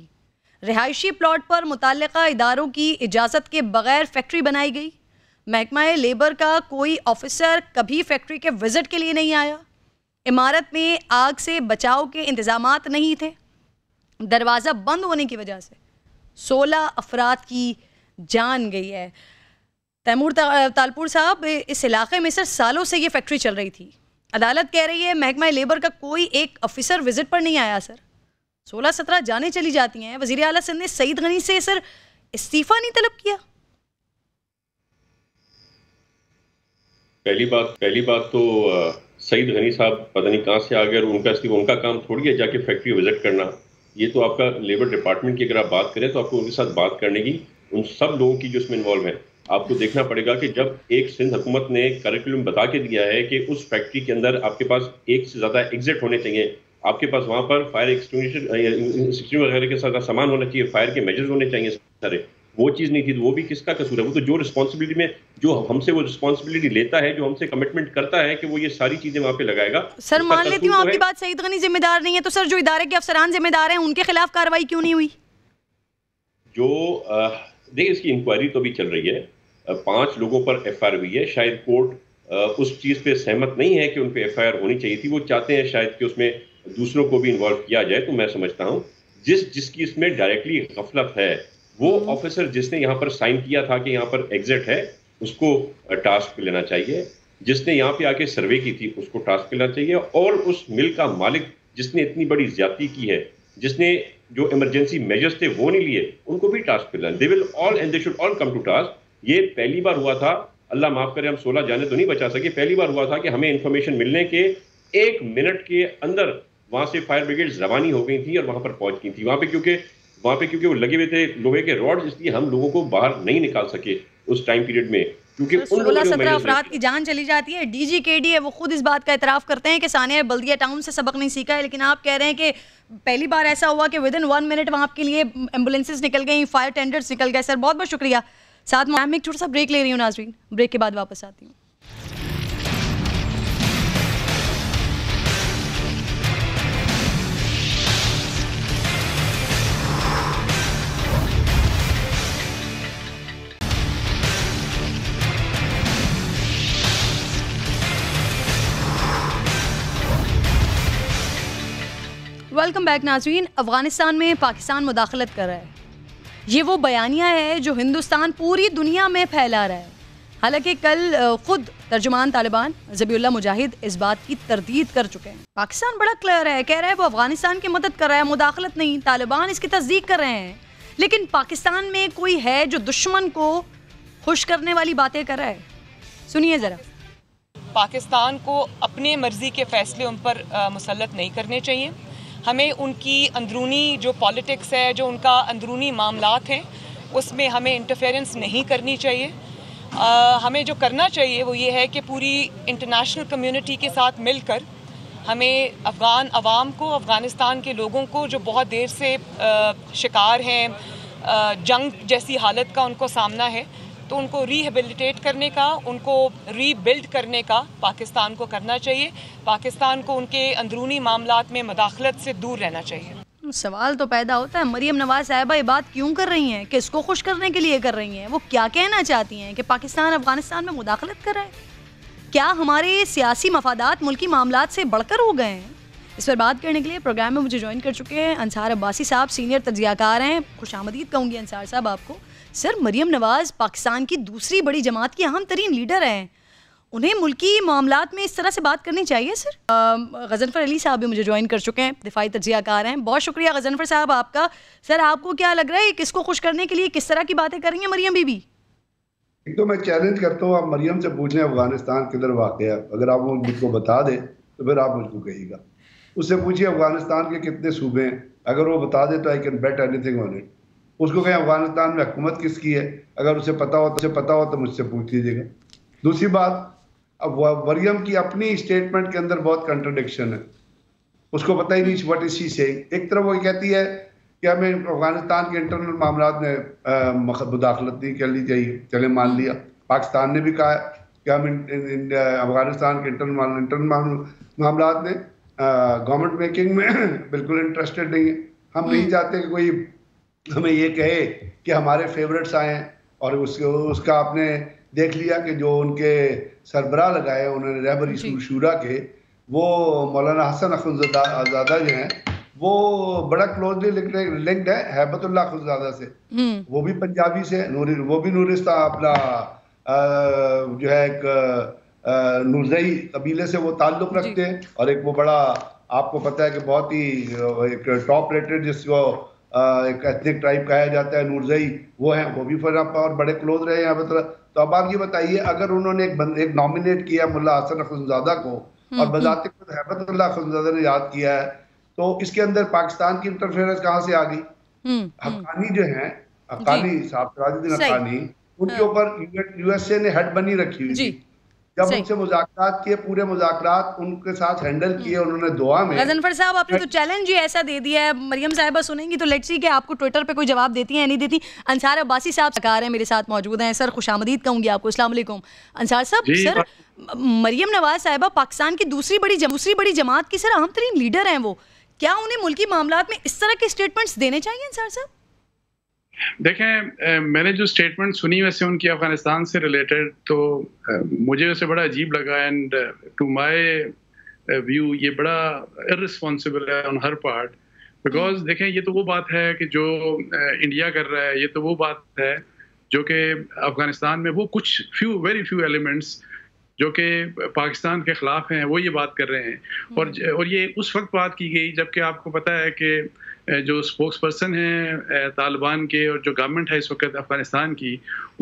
रिहायशी प्लाट पर मुतल इदारों की इजाज़त के बगैर फैक्ट्री बनाई गई महकमा लेबर का कोई ऑफिसर कभी फैक्ट्री के विज़िट के लिए नहीं आया इमारत में आग से बचाव के इंतज़ाम नहीं थे दरवाज़ा बंद होने की वजह से सोलह अफराद की जान गई है तैमूर ता, तालपुर साहब इस इलाके में सर सालों से ये फैक्ट्री चल रही थी अदालत कह रही है महकमा लेबर का कोई एक ऑफिसर विजिट पर नहीं आया सर सोलह सत्रह जाने चली जाती हैं वजीर अला सिंध ने सईद गनी से सर इस्तीफा नहीं तलब किया पहली बात पहली बात तो सईद गनी साहब पता नहीं कहाँ से आ गए और उनका इस्तीफा उनका काम थोड़ी है जाके फैक्ट्री विजिट करना ये तो आपका लेबर डिपार्टमेंट की अगर आप बात करें तो आपको उनके साथ बात करने की उन सब लोगों की जो इसमें इन्वॉल्व है आपको देखना पड़ेगा कि जब एक सिंध हुकूमत ने करिकुलम बता के दिया है कि उस फैक्ट्री के अंदर आपके पास एक से ज़्यादा एग्जिट होने चाहिए आपके पास वहाँ पर फायर एक्सटिंग वगैरह के साथ सामान होना चाहिए फायर के मेजर्स होने चाहिए सारे वो चीज़ नहीं थी तो वो भी किसका कसूर है वो तो जो रिस्पॉन्सिबिलिटी में जो हमसे वो रिस्पॉन्सिबिलिटी लेता है जो हमसे कमिटमेंट करता है कि वो ये सारी चीज़ें वहाँ पे लगाएगा सर मान लेती हूँ तो आपकी बात तो नहीं जिम्मेदार नहीं है तो सर जो इदारे के अफसरान जिम्मेदार हैं उनके खिलाफ कार्रवाई क्यों नहीं हुई जो देखिए इसकी इंक्वायरी तो भी चल रही है पांच लोगों पर एफ हुई है शायद कोर्ट उस चीज़ पे सहमत नहीं है कि उन पर एफ होनी चाहिए थी वो चाहते हैं शायद कि उसमें दूसरों को भी इन्वॉल्व किया जाए तो मैं समझता हूँ जिस जिसकी इसमें डायरेक्टली गफलत है वो ऑफिसर जिसने यहाँ पर साइन किया था कि यहाँ पर एग्जिट है उसको टास्क पे लेना चाहिए जिसने यहाँ पे आके सर्वे की थी उसको टास्क पे लेना चाहिए और उस मिल का मालिक जिसने इतनी बड़ी ज्यादा की है जिसने जो इमरजेंसी मेजर्स थे वो नहीं लिए उनको भी टास्क पे लेना they will all and they should all come to task ये पहली बार हुआ था अल्लाह माफ करे हम सोलह जाने तो नहीं बचा सके पहली बार हुआ था कि हमें इन्फॉर्मेशन मिलने के एक मिनट के अंदर वहां से फायर ब्रिगेड रवानी हो गई थी और वहां पर पहुंच गई थी वहां पे क्योंकि वहाँ पे क्योंकि वो लगे हुए थे लोहे के रॉड इसलिए हम लोगों को बाहर नहीं निकाल सके उस टाइम पीरियड में क्योंकि सोलह सत्रह अफराद की जान चली जाती है डीजी डी है वो खुद इस बात का इतराफ करते हैं कि सानिया बल्दिया टाउन से सबक नहीं सीखा है लेकिन आप कह रहे हैं कि पहली बार ऐसा हुआ कि विद इन वन मिनट वहाँ के लिए एम्बुलेंसेज निकल गई फायर टेंडर्स निकल गए सर बहुत बहुत शुक्रिया साथ में एक छोटा सा ब्रेक ले रही हूँ नाजरीन ब्रेक के बाद वापस आती हूँ वेलकम बैक नाजरीन अफगानिस्तान में पाकिस्तान मुदाखलत कर रहा है ये वो बयानिया है जो हिंदुस्तान पूरी दुनिया में फैला रहा है हालांकि कल खुद तर्जुमान तालिबान जबीउल्ला मुजाहिद इस बात की तरदीद कर चुके हैं पाकिस्तान बड़ा क्लियर है कह रहा है वो अफगानिस्तान की मदद कर रहा है मुदाखलत नहीं तालिबान इसकी तस्दीक कर रहे हैं लेकिन पाकिस्तान में कोई है जो दुश्मन को खुश करने वाली बातें कर रहा है सुनिए ज़रा पाकिस्तान को अपने मर्ज़ी के फैसले उन पर मुसलत नहीं करने चाहिए हमें उनकी अंदरूनी जो पॉलिटिक्स है जो उनका अंदरूनी मामला हैं उसमें हमें इंटरफेरेंस नहीं करनी चाहिए आ, हमें जो करना चाहिए वो ये है कि पूरी इंटरनेशनल कम्युनिटी के साथ मिलकर हमें अफ़गान आवाम को अफ़गानिस्तान के लोगों को जो बहुत देर से आ, शिकार हैं जंग जैसी हालत का उनको सामना है तो उनको रीहेबिलिटेट करने का उनको रीबिल्ड करने का पाकिस्तान को करना चाहिए पाकिस्तान को उनके अंदरूनी मामला में मदाखलत से दूर रहना चाहिए सवाल तो पैदा होता है मरीम नवाज साहबा ये बात क्यों कर रही हैं किसको खुश करने के लिए कर रही हैं वो क्या कहना चाहती हैं कि पाकिस्तान अफगानिस्तान में मुदाखलत कर रहा है क्या हमारे सियासी मफादात मुल्की मामला से बढ़कर हो गए हैं इस पर बात करने के लिए प्रोग्राम में मुझे ज्वाइन कर चुके हैं अंसार अब्बासी साहब सीनियर तजियाकार हैं खुश आमदीद कहूँगी अंसार साहब आपको सर मरियम नवाज़ पाकिस्तान की दूसरी बड़ी जमात की अहम तरीन लीडर हैं उन्हें मुल्की मामला में इस तरह से बात करनी चाहिए सर गजनफर अली साहब भी मुझे ज्वाइन कर चुके हैं दिफाई तजियाकार हैं बहुत शुक्रिया गजनफर साहब आपका सर आपको क्या लग रहा है किसको खुश करने के लिए किस तरह की बातें करेंगे मरियम बीबी एक तो मैं चैलेंज करता हूँ आप मरियम से पूछें अफगानिस्तान किधर वाक़ है अगर आप मुझको बता दें तो फिर आप मुझको कहिएगा उससे पूछिए अफगानिस्तान के कितने सूबे हैं अगर वो बता दे तो I can bet anything on it उसको कहें अफगानिस्तान में हुकूमत किसकी है अगर उसे पता हो तो उसे पता हो तो मुझसे पूछ लीजिएगा दूसरी बात अब वरियम की अपनी स्टेटमेंट के अंदर बहुत कंट्रोडिक्शन है उसको पता ही नहीं वट इज शी से एक तरफ वो कहती है कि हमें अफगानिस्तान के इंटरनल मामला में मुदाखलत नहीं कर ली चाहिए चले मान लिया पाकिस्तान ने भी कहा कि हम अफगानिस्तान के इंटरनल इंटरनल मामला में गवर्नमेंट मेकिंग में बिल्कुल इंटरेस्टेड नहीं है हम नहीं हम्म। चाहते कि कोई हमें ये कहे कि हमारे फेवरेट्स आए और उसके उसका आपने देख लिया कि जो उनके सरबरा लगाए उन्होंने रहबर शूरा के वो मौलाना हसन अखुनजदा आज़ादा जो हैं वो बड़ा क्लोजली लिंक्ड है हैबतुल्ला खुलजादा से हम्म। वो भी पंजाबी से नूरी वो भी नूरिस्ता अपना जो है एक नूरजई कबीले से वो ताल्लुक़ रखते हैं और एक वो बड़ा आपको पता है कि बहुत ही एक टॉप रेटेड जिसको एक एथनिक ट्राइब कहा जाता है नूरजई वो हैं वो भी फिर और बड़े क्लोज रहे हैं यहाँ तो।, तो अब आप ये बताइए अगर उन्होंने एक बंद एक नॉमिनेट किया मुला हसन खनजादा को हम्म, और बजाते खुद हम्म। ने याद किया है तो इसके अंदर पाकिस्तान की इंटरफेरेंस कहाँ से आ गई हकानी हम्म, जो है हकानी साहब सिराजुद्दीन हकानी उनके हाँ। ऊपर यूएसए ने हेड बनी रखी हुई जब उनसे मुजात किए पूरे मुजात उनके साथ हैंडल हम्म। किए उन्होंने दुआ में गजनफर साहब आपने तो चैलेंज ही ऐसा दे दिया है मरियम साहिबा सुनेंगी तो लेट्स सी कि आपको ट्विटर पे कोई जवाब देती है नहीं देती अंसार अब्बासी साहब सकार है मेरे साथ मौजूद हैं सर खुश आमदीद कहूँगी आपको असलम अंसार साहब सर मरियम नवाज साहिबा पाकिस्तान की दूसरी बड़ी दूसरी बड़ी जमात की सर अहम लीडर हैं वो क्या उन्हें मुल्की मामला में इस तरह के स्टेटमेंट्स देने चाहिए अंसार साहब देखें मैंने जो स्टेटमेंट सुनी वैसे उनकी अफगानिस्तान से रिलेटेड तो मुझे वैसे बड़ा अजीब लगा एंड टू माय व्यू ये बड़ा इरिस्पॉन्सिबल है ऑन हर पार्ट हम्म। बिकॉज देखें ये तो वो बात है कि जो इंडिया कर रहा है ये तो वो बात है जो कि अफगानिस्तान में वो कुछ फ्यू वेरी फ्यू एलिमेंट्स जो कि पाकिस्तान के ख़िलाफ़ हैं वो ये बात कर रहे हैं और हम्म। और ये उस वक्त बात की गई जबकि आपको पता है कि जो स्पोक्स पर्सन हैं तालिबान के और जो गवर्नमेंट है इस वक्त अफगानिस्तान की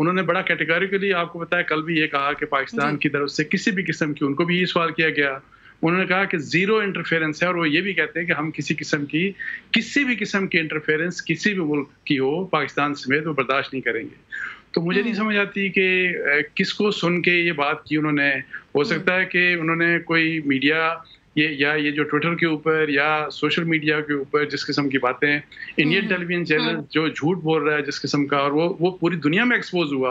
उन्होंने बड़ा कैटेगोरिकली आपको बताया कल भी ये कहा कि पाकिस्तान की तरफ से किसी भी किस्म की उनको भी ये सवाल किया गया उन्होंने कहा कि ज़ीरो इंटरफेरेंस है और वो ये भी कहते हैं कि हम किसी किस्म की किसी भी किस्म की इंटरफेरेंस किसी भी मुल्क की हो पाकिस्तान समेत वो बर्दाश्त नहीं करेंगे तो मुझे नहीं हम्म। समझ आती कि किसको सुन के ये बात की उन्होंने हो सकता हम्म। है कि उन्होंने कोई मीडिया ये या ये जो ट्विटर के ऊपर या सोशल मीडिया के ऊपर जिस किस्म की बातें इंडियन टेलीविजन चैनल जो झूठ बोल रहा है जिस किस्म का और वो वो पूरी दुनिया में एक्सपोज हुआ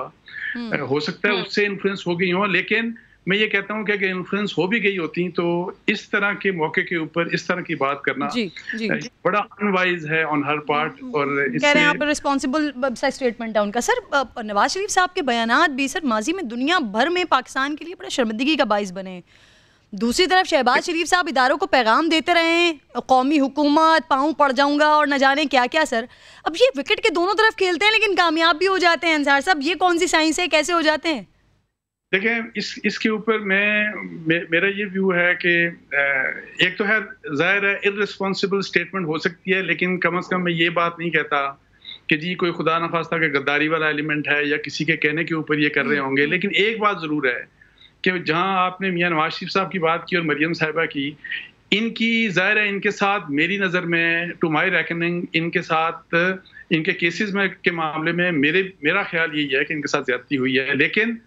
हम्म, हो सकता है हाँ। उससे इन्फ्लुएंस हो गई हो लेकिन मैं ये कहता हूँ कि अगर इन्फ्लुएंस हो भी गई होती तो इस तरह के मौके के ऊपर इस तरह की बात करना जी, जी, बड़ा अनवाइज है ऑन हर पार्ट और कह रहे हैं आप रिस्पॉन्सिबल स्टेटमेंट है उनका सर नवाज शरीफ साहब के बयान भी सर माजी में दुनिया भर में पाकिस्तान के लिए बड़ा शर्मिंदगी का बाइस बने दूसरी तरफ शहबाज शरीफ साहब इदारों को पैगाम देते रहे हैं कौमी हुकूमत पाऊँ पड़ जाऊंगा और न जाने क्या क्या सर अब ये विकेट के दोनों तरफ खेलते हैं लेकिन कामयाब भी हो जाते हैं अंसार साहब ये कौन सी साइंस है कैसे हो जाते हैं देखें इस इसके ऊपर मैं मे, मेरा ये व्यू है कि एक तो है जाहिर है इरेस्पॉन्सिबल स्टेटमेंट हो सकती है लेकिन कम अज़ कम मैं ये बात नहीं कहता कि जी कोई खुदा नखास्ता का गद्दारी वाला एलिमेंट है या किसी के कहने के ऊपर ये कर रहे हम्म। होंगे लेकिन एक बात ज़रूर है कि जहां आपने मियाँ नवाज शरीफ साहब की बात की और मरियम साहिबा की इनकी ज़ाहिर है इनके साथ मेरी नज़र में टू माई रेकनिंग इनके साथ इनके केसेस में के मामले में मेरे मेरा ख्याल यही है कि इनके साथ ज्यादती हुई है लेकिन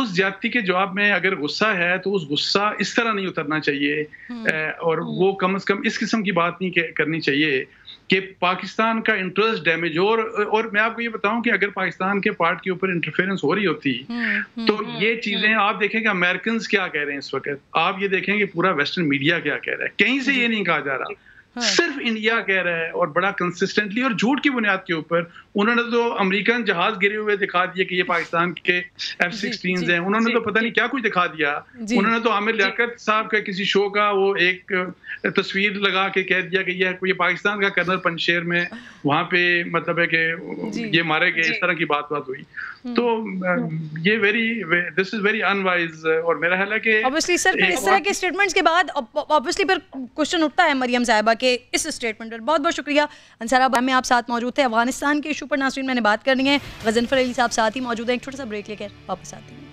उस ज्यादती के जवाब में अगर गुस्सा है तो उस गुस्सा इस तरह नहीं उतरना चाहिए हम्म। और हम्म। वो कम से कम इस किस्म की बात नहीं करनी चाहिए कि पाकिस्तान का इंटरेस्ट डैमेज हो और, और मैं आपको ये बताऊं कि अगर पाकिस्तान के पार्ट के ऊपर इंटरफेरेंस हो रही होती हम्म, हम्म, तो हम्म, ये चीजें आप देखें कि अमेरिकन क्या कह रहे हैं इस वक्त आप ये देखें कि पूरा वेस्टर्न मीडिया क्या कह रहा है कहीं से ये नहीं कहा जा रहा हाँ। सिर्फ इंडिया कह रहा है और बड़ा कंसिस्टेंटली और झूठ की बुनियाद के ऊपर उन्होंने तो अमेरिकन जहाज गिरे हुए दिखा दिए कि ये पाकिस्तान के एफ सिक्सटीन हैं उन्होंने तो पता नहीं क्या कुछ दिखा दिया उन्होंने तो आमिर लियाकत साहब का किसी शो का वो एक तस्वीर लगा के कह दिया कि यह ये पाकिस्तान का कर्नल पनशेर में वहां पे मतलब है कि ये मारे गए इस तरह की बात बात हुई हम्म। तो um, ये very this is very unwise और मेरा ख्याल है कि ऑब्वियसली सर फिर इस तरह के स्टेटमेंट्स के बाद ऑब्वियसली फिर क्वेश्चन उठता है मरियम साहिबा के इस स्टेटमेंट पर बहुत बहुत शुक्रिया अंसारा में आप साथ मौजूद थे अफगानिस्तान के इशू पर नासरीन मैंने बात करनी है गजनफर अली साहब साथ ही मौजूद हैं एक छोटा सा ब्रेक लेकर वापस आती हूँ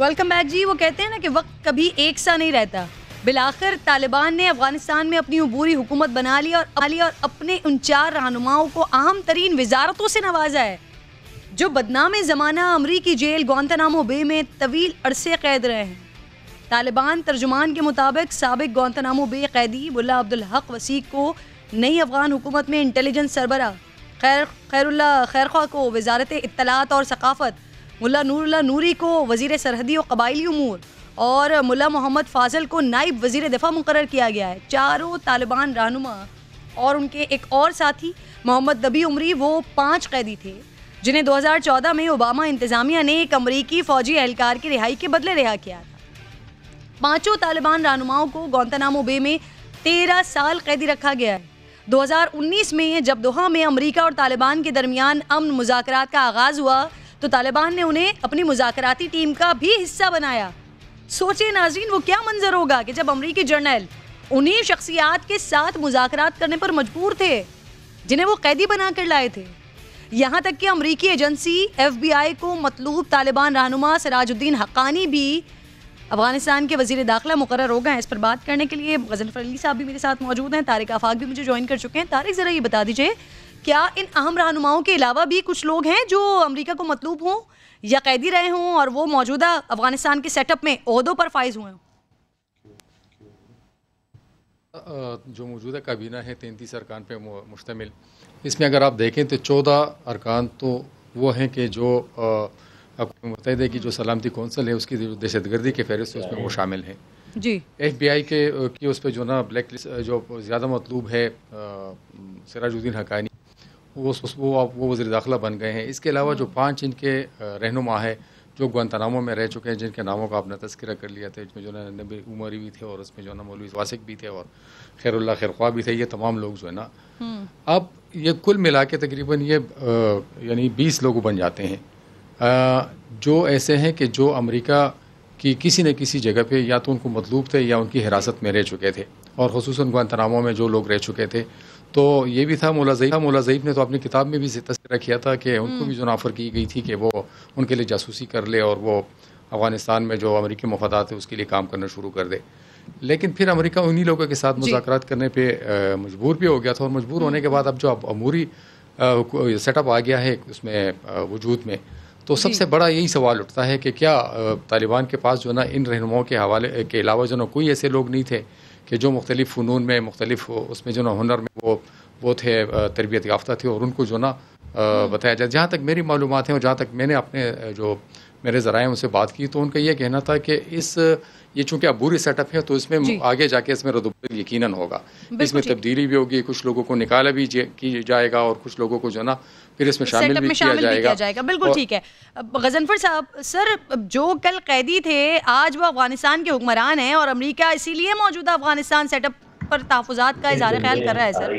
वेलकम बैक जी वो कहते हैं ना कि वक्त कभी एक सा नहीं रहता बिलाखिर तालिबान ने अफगानिस्तान में अपनी अबूरी हुकूमत बना ली और अली और अपने उन चार रहनुमाओं को अहम तरीन वजारतों से नवाजा है जो बदनाम ज़माना अमरीकी जेल गौंतनामो बे में तवील अरसे कैद रहे हैं तालिबान तर्जुमान के मुताबिक सबक गौंतनामो बे कैदी बुला अब्दुल हक वसीक को नई अफगान हुकूमत में इंटेलिजेंस सरबरा खैर खैरुल्ला खैरख्वा को वजारत इतलात और सकाफ़त मुला नूरुल्ला नूरी को वजीर सरहदी और कबाइली अमूर और मुला मोहम्मद फाजल को नायब वजीर दफ़ा मुकर किया गया है चारों तालिबान रहनुमा और उनके एक और साथी मोहम्मद दबी उमरी वो पाँच कैदी थे जिन्हें 2014 में ओबामा इंतज़ामिया ने एक अमरीकी फ़ौजी एहलकार की रिहाई के बदले रिहा किया था पाँचों तालिबान रहनुमाओं को गौतनामो बे में तेरह साल कैदी रखा गया है 2019 में जब दोहा में अमेरिका और तालिबान के दरमियान अमन मुजाकर का आगाज़ हुआ तो तालिबान ने उन्हें अपनी मुजाकराती टीम का भी हिस्सा बनाया सोचे नाजीन वो क्या मंजर होगा कि जब अमरीकी जर्नल उन्हीं शख्सियात के साथ मुजाकरात करने पर मजबूर थे जिन्हें वो कैदी बना कर लाए थे यहाँ तक कि अमरीकी एजेंसी एफबीआई को मतलूब तालिबान रहनुमा सराजुद्दीन हकानी भी अफगानिस्तान के वजीर दाखिला मुकर हो गए हैं इस पर बात करने के लिए गजनफर अली साहब भी मेरे साथ मौजूद हैं तारिक आफाक भी मुझे ज्वाइन कर चुके हैं तारिक ज़रा ये बता दीजिए क्या इन अहम रहनुमाओं के अलावा भी कुछ लोग हैं जो अमरीका को मतलूब हों या कैदी रहे हों और वो मौजूदा अफगानिस्तान के सेटअप में अहदों पर फाइज हुए हों जो मौजूदा काबीना है तैंतीस अरकान पर मुश्तमिल इसमें अगर आप देखें तो चौदह अरकान तो वो हैं कि जो मुतहद की जो सलामती कौंसल है उसकी दहशत गर्दी के फहरिस्त उसमें वो शामिल है जी एफ बी आई के की उस पर जो ना ब्लैक लिस्ट जो ज़्यादा मतलूब है सराजुद्दीन हकानी वो वो अब वो वजी दाखिला बन गए हैं इसके अलावा जो पाँच इनके रहनुमा है जो गुंतनामों में रह चुके हैं जिनके नामों का आपने तस्करा कर लिया था इसमें जो है नबी उमरी भी थे और उसमें जो है ना मौलवी वासिक भी थे और खैरुल्ला खैरख्वा भी थे ये तमाम लोग जो है ना हम्म। अब ये कुल मिला के तकरीबन ये यानी बीस लोग बन जाते हैं जो ऐसे हैं कि जो अमरीका की किसी न किसी जगह पर या तो उनको मतलूब थे या उनकी हिरासत में रह चुके थे और खसूस गुआतनामों में जो लोग रह चुके थे तो ये भी था मौला जईफ मौला जईफ ने तो अपनी किताब में भी तस्करा किया था कि हम्म। उनको भी जो नाफर की गई थी कि वो उनके लिए जासूसी कर ले और वो अफ़गानिस्तान में जो अमरीकी मफादात है उसके लिए काम करना शुरू कर दे लेकिन फिर अमरीका उन्हीं लोगों के साथ मुजाकर करने पर मजबूर भी हो गया था और मजबूर होने के हम्म। बाद अब जो अब अमूरी सेटअप आ गया है उसमें वजूद में तो सबसे बड़ा यही सवाल उठता है कि क्या तालिबान के पास जो ना इन रहनुमाओं के हवाले के अलावा जो ना कोई ऐसे लोग नहीं थे कि जो मुख्तलिफ़ फ़नून में मुख्तलिफ उसमें जो ना हुनर में वो वो थे तरबियत याफ्ता थे और उनको जो ना हम्म। बताया जाए जहाँ तक मेरी मालूम है और जहाँ तक मैंने अपने जो मेरे ज़रा उनसे बात की तो उनका यह कहना था कि इस ये चूंकि अब बुरी सेटअप है तो इसमें आगे जाके इसमें रद्दबदल यकीन होगा इसमें तब्दीली भी होगी कुछ लोगों को निकाला भी जाएगा और कुछ लोगों को जो ना फिर इसमें शामिल भी किया जाएगा बिल्कुल ठीक है गजनफर साहब सर जो कल कैदी थे आज वो अफगानिस्तान के हुक्मरान हैं और अमरीका इसीलिए मौजूदा अफगानिस्तान सेटअप पर तहफात का इजहार ख्याल कर रहा है सर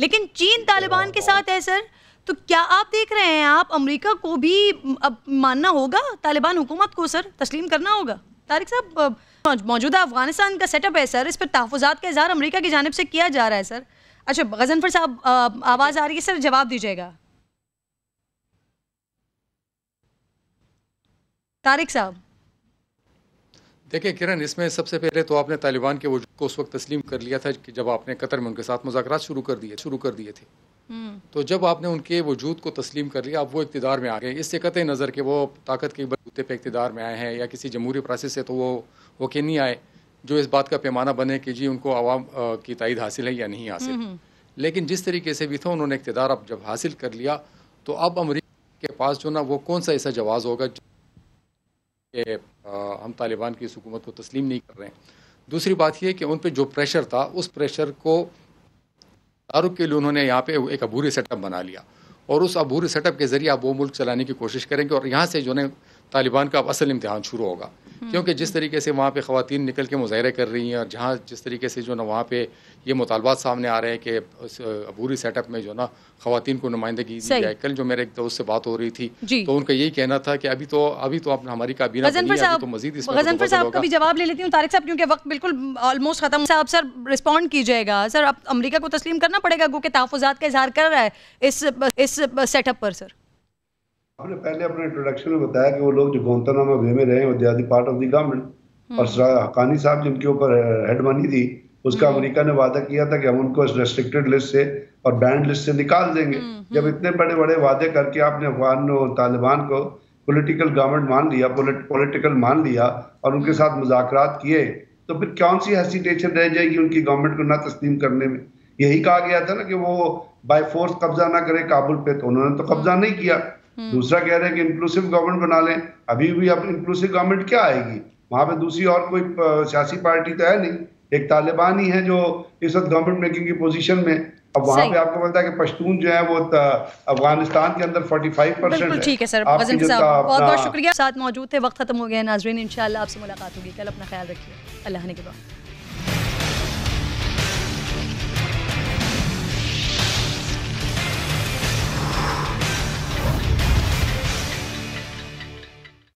लेकिन चीन तालिबान के साथ है सर तो क्या आप देख रहे हैं आप अमेरिका को भी अब मानना होगा तालिबान हुकूमत को सर तस्लीम करना होगा तारिक साहब मौजूदा अफगानिस्तान का सेटअप है सर इस पर तहफात का इजहार अमरीका की जानब से किया जा रहा है सर अच्छा गजनफर साहब आवाज़ आ रही है सर जवाब दीजिएगा तारिक साहब देखिए किरण इसमें सबसे पहले तो आपने तालिबान के वजूद को उस वक्त तस्लीम कर लिया था कि जब आपने कतर में उनके साथ मुजाकर शुरू कर दिए शुरू कर दिए थे हम्म। तो जब आपने उनके वजूद को तस्लीम कर लिया अब वो इकतदार में आ गए इससे कत नज़र कि वो ताकत के बलबूते पे इकतदार में आए हैं या किसी जमहूरी प्रोसेस से तो वो वो के नहीं आए जो इस बात का पैमाना बने कि जी उनको आवाम की तइद हासिल है या नहीं हासिल हम्म, हम्म। लेकिन जिस तरीके से भी था उन्होंने इकतदार अब जब हासिल कर लिया तो अब अमरीका के पास जो ना वो कौन सा ऐसा जवाब होगा कि हम तालिबान की इस हुकूमत को तस्लीम नहीं कर रहे हैं दूसरी बात यह कि उन पर जो प्रेशर था उस प्रेशर को तारुक के लिए उन्होंने यहाँ पे एक अबूरी सेटअप बना लिया और उस अबूरी सेटअप के ज़रिए आप वो मुल्क चलाने की कोशिश करेंगे और यहाँ से जो है तालिबान का अब असल इम्तहान शुरू होगा हम्म। क्योंकि जिस तरीके से वहाँ पे ख़वान निकल के मुजाहरे कर रही हैं और जहाँ जिस तरीके से जो ना वहाँ पे ये मुतालबात सामने आ रहे हैं कि अबूरी सेटअप में जो ना खातन को नुमाइंदगी दी जाए कल जो मेरे एक दोस्त से बात हो रही थी तो उनका यही कहना था कि अभी तो अभी तो अपना हमारी काबीना तो तो जवाब ले लेती हूँ तारिक साहब क्योंकि वक्त बिल्कुल ऑलमोस्ट ख़त्म साहब सर रिस्पॉन्ड कीजिएगा सर अब अमरीका को तस्लीम करना पड़ेगा गो के तहफ़ात का इजहार कर रहा है इस इस सेटअप पर सर आपने पहले अपने इंट्रोडक्शन में बताया कि वो लोग जो गोंतानामा वे में रहे वो are part of the government और हकानी साहब जिनके ऊपर हेड मनी थी उसका हम्म। अमेरिका ने वादा किया था कि हम उनको रेस्ट्रिक्टेड लिस्ट से और बैंड लिस्ट से निकाल देंगे हम्म, हम्म। जब इतने बड़े बड़े वादे करके आपने अफगान और तालिबान को पॉलिटिकल गवर्नमेंट मान लिया पॉलिटिकल मान लिया और उनके साथ मुजाकरात किए तो फिर कौन सी हेसिटेशन रह जाएगी उनकी गवर्नमेंट को ना तस्लीम करने में यही कहा गया था ना कि वो बाय फोर्स कब्जा ना करे काबुल पे तो उन्होंने तो कब्जा नहीं किया हम्म। दूसरा कह रहे हैं कि इंक्लूसिव गवर्नमेंट बना लें अभी भी अब इंक्लूसिव गवर्नमेंट क्या आएगी वहां पे दूसरी और कोई सियासी पार्टी तो है नहीं एक तालिबान ही है जो इस वक्त गवर्नमेंट मेकिंग की पोजीशन में अब वहाँ पे आपको पता है कि पश्तून जो है वो अफगानिस्तान के अंदर 45 परसेंट ठीक है सर साहब बहुत बहुत शुक्रिया साथ मौजूद थे वक्त खत्म हो गया नाजरीन इंशाल्लाह आपसे मुलाकात होगी कल अपना ख्याल रखिए अल्लाह ने के बाद